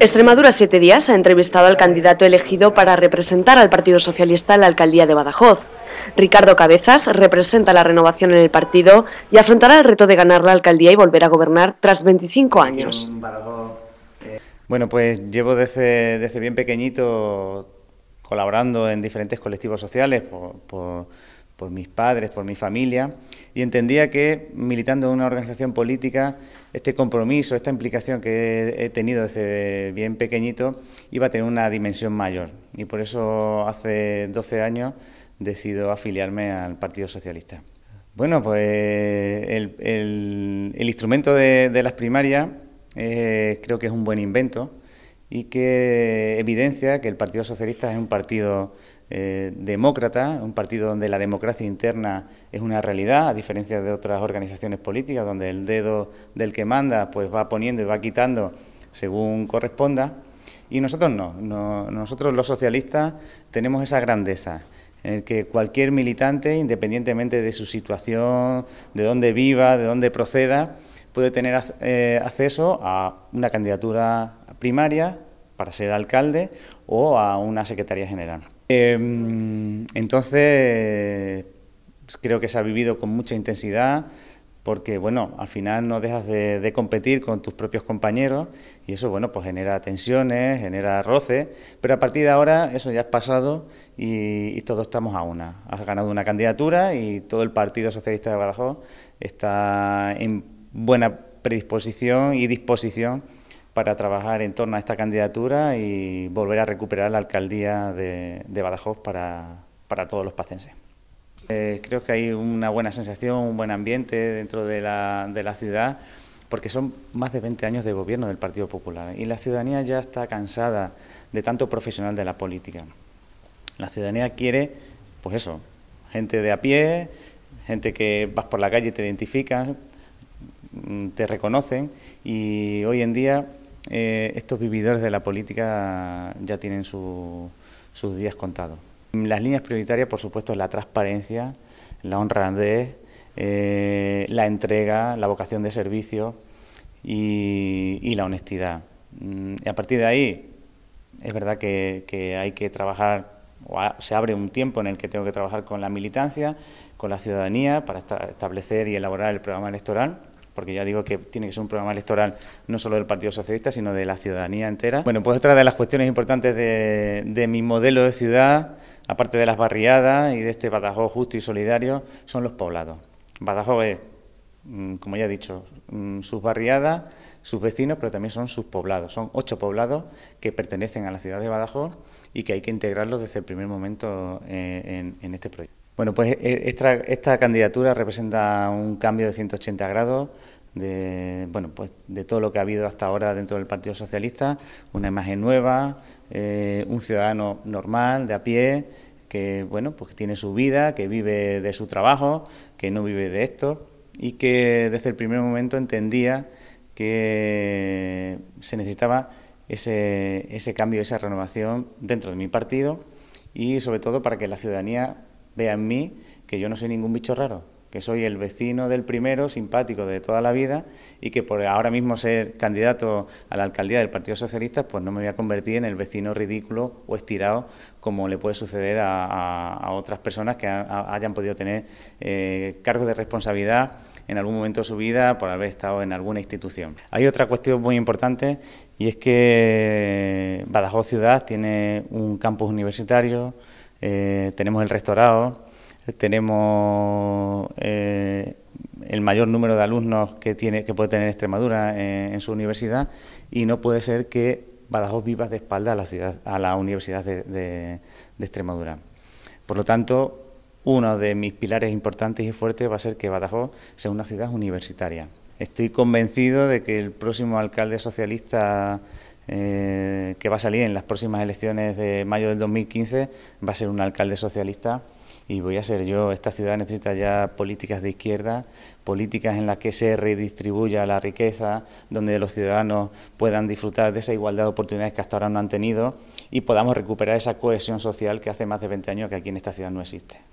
Extremadura Siete Días ha entrevistado al candidato elegido para representar al Partido Socialista en la alcaldía de Badajoz. Ricardo Cabezas representa la renovación en el partido y afrontará el reto de ganar la alcaldía y volver a gobernar tras 25 años. Bueno, pues llevo desde, bien pequeñito colaborando en diferentes colectivos sociales por por mis padres, por mi familia, y entendía que militando en una organización política, este compromiso, esta implicación que he tenido desde bien pequeñito, iba a tener una dimensión mayor. Y por eso hace 12 años decido afiliarme al Partido Socialista. Bueno, pues el, instrumento de, las primarias eh, creo que es un buen invento y que evidencia que el Partido Socialista es un partido eh, demócrata, un partido donde la democracia interna es una realidad, a diferencia de otras organizaciones políticas, donde el dedo del que manda pues va poniendo y va quitando según corresponda. Y nosotros no, no nosotros los socialistas tenemos esa grandeza, en eh, que cualquier militante, independientemente de su situación, de dónde viva, de dónde proceda, puede tener eh, acceso a una candidatura primaria para ser alcalde o a una secretaría general. Em, entonces, creo que se ha vivido con mucha intensidad porque, bueno, al final no dejas de, competir con tus propios compañeros y eso, bueno, pues genera tensiones, genera roces, pero a partir de ahora eso ya es pasado y, y todos estamos a una. Has ganado una candidatura y todo el Partido Socialista de Badajoz está en buena predisposición y disposición para trabajar en torno a esta candidatura y volver a recuperar la alcaldía de, Badajoz para, para, todos los pacenses. Eh, creo que hay una buena sensación, un buen ambiente dentro de la, de la ciudad, porque son más de 20 años de gobierno del Partido Popular y la ciudadanía ya está cansada de tanto profesional de la política. La ciudadanía quiere, pues eso, gente de a pie, gente que vas por la calle y te identificas, Mm, te reconocen y hoy en día eh, estos vividores de la política ya tienen sus días contados. Las líneas prioritarias, por supuesto, es la transparencia, la honradez, eh, la entrega, la vocación de servicio y, la honestidad. Mm, a partir de ahí, es verdad que, que hay que trabajar o se abre un tiempo en el que tengo que trabajar con la militancia, con la ciudadanía, para establecer y elaborar el programa electoral porque ya digo que tiene que ser un programa electoral no solo del Partido Socialista, sino de la ciudadanía entera. Bueno, pues otra de las cuestiones importantes de, mi modelo de ciudad, aparte de las barriadas y de este Badajoz justo y solidario, son los poblados. Badajoz es, mm, como ya he dicho, mm, sus barriadas, sus vecinos, pero también son sus poblados. Son ocho poblados que pertenecen a la ciudad de Badajoz y que hay que integrarlos desde el primer momento eh, en este proyecto. Bueno, pues eh, esta, candidatura representa un cambio de 180 grados de, bueno, pues de todo lo que ha habido hasta ahora dentro del Partido Socialista, una imagen nueva, eh, un ciudadano normal, de a pie, que bueno, pues tiene su vida, que vive de su trabajo, que no vive de esto y que desde el primer momento entendía que se necesitaba ese cambio, esa renovación dentro de mi partido y sobre todo para que la ciudadanía vea en mí que yo no soy ningún bicho raro, que soy el vecino del primero, simpático de toda la vida, y que por ahora mismo ser candidato a la alcaldía del Partido Socialista, pues no me voy a convertir en el vecino ridículo o estirado como le puede suceder a, otras personas que hayan podido tener eh, cargos de responsabilidad en algún momento de su vida por haber estado en alguna institución. Hay otra cuestión muy importante y es que Badajoz Ciudad tiene un campus universitario, eh, tenemos el restaurado, tenemos eh, el mayor número de alumnos que, tiene, que puede tener Extremadura eh, en, su universidad y no puede ser que Badajoz viva de espalda a la, ciudad, a la Universidad de Extremadura. Por lo tanto, uno de mis pilares importantes y fuertes va a ser que Badajoz sea una ciudad universitaria. Estoy convencido de que el próximo alcalde socialista eh, que va a salir en las próximas elecciones de mayo del 2015, va a ser un alcalde socialista y voy a ser yo. Esta ciudad necesita ya políticas de izquierda, políticas en las que se redistribuya la riqueza, donde los ciudadanos puedan disfrutar de esa igualdad de oportunidades que hasta ahora no han tenido y podamos recuperar esa cohesión social que hace más de 20 años que aquí en esta ciudad no existe.